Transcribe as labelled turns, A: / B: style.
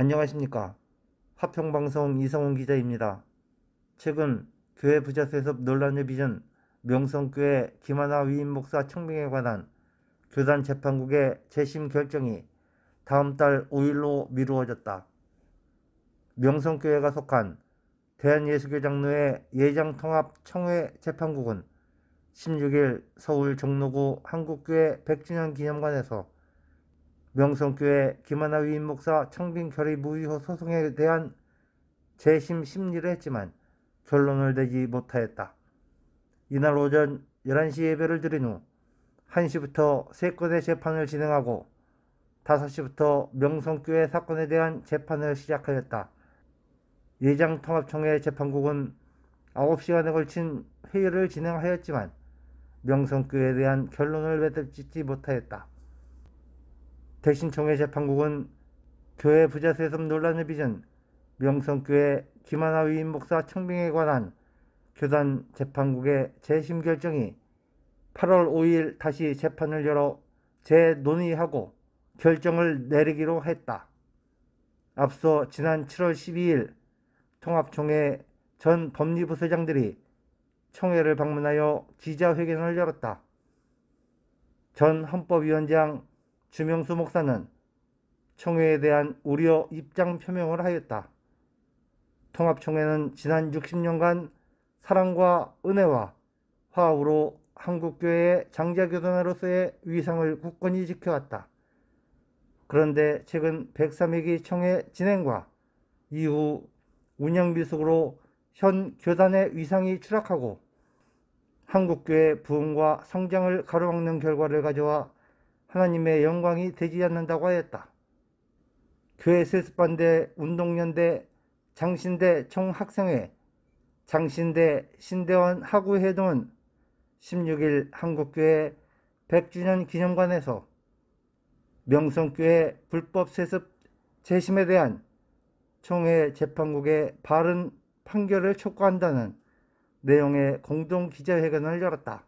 A: 안녕하십니까. 화평방송 이성훈 기자입니다. 최근 교회 부자세습 논란을 빚은 명성교회 김하나 위임 목사 청명에 관한 교단 재판국의 재심 결정이 다음 달 5일로 미루어졌다. 명성교회가 속한 대한예수교 장로의 예장통합청회 재판국은 16일 서울 종로구 한국교회 100주년 기념관에서 명성교회 김하나 위임 목사 청빈 결의 무효 소송에 대한 재심 심리를 했지만 결론을 내지 못하였다. 이날 오전 11시 예배를 드린 후 1시부터 3건의 재판을 진행하고 5시부터 명성교회 사건에 대한 재판을 시작하였다. 예장통합청의 재판국은 9시간에 걸친 회의를 진행하였지만 명성교회에 대한 결론을 내딛지 못하였다. 대신 총회재판국은 교회 부자세습 논란을 빚은 명성교회 김하나 위임 목사 청빙에 관한 교단 재판국의 재심 결정이 8월 5일 다시 재판을 열어 재논의하고 결정을 내리기로 했다. 앞서 지난 7월 12일 통합총회 전 법리부서장들이 총회를 방문하여 지자회견을 열었다. 전 헌법위원장 주명수 목사는 청회에 대한 우려 입장 표명을 하였다. 통합총회는 지난 60년간 사랑과 은혜와 화합으로 한국교회의 장자교단으로서의 위상을 굳건히 지켜왔다. 그런데 최근 103회기 청회 진행과 이후 운영 미숙으로 현 교단의 위상이 추락하고 한국교회 부흥과 성장을 가로막는 결과를 가져와 하나님의 영광이 되지 않는다고 하였다. 교회 세습반대, 운동연대, 장신대 총학생회, 장신대 신대원 학우회 등은 16일 한국교회 100주년 기념관에서 명성교회 불법 세습 재심에 대한 총회 재판국의 바른 판결을 촉구한다는 내용의 공동 기자회견을 열었다.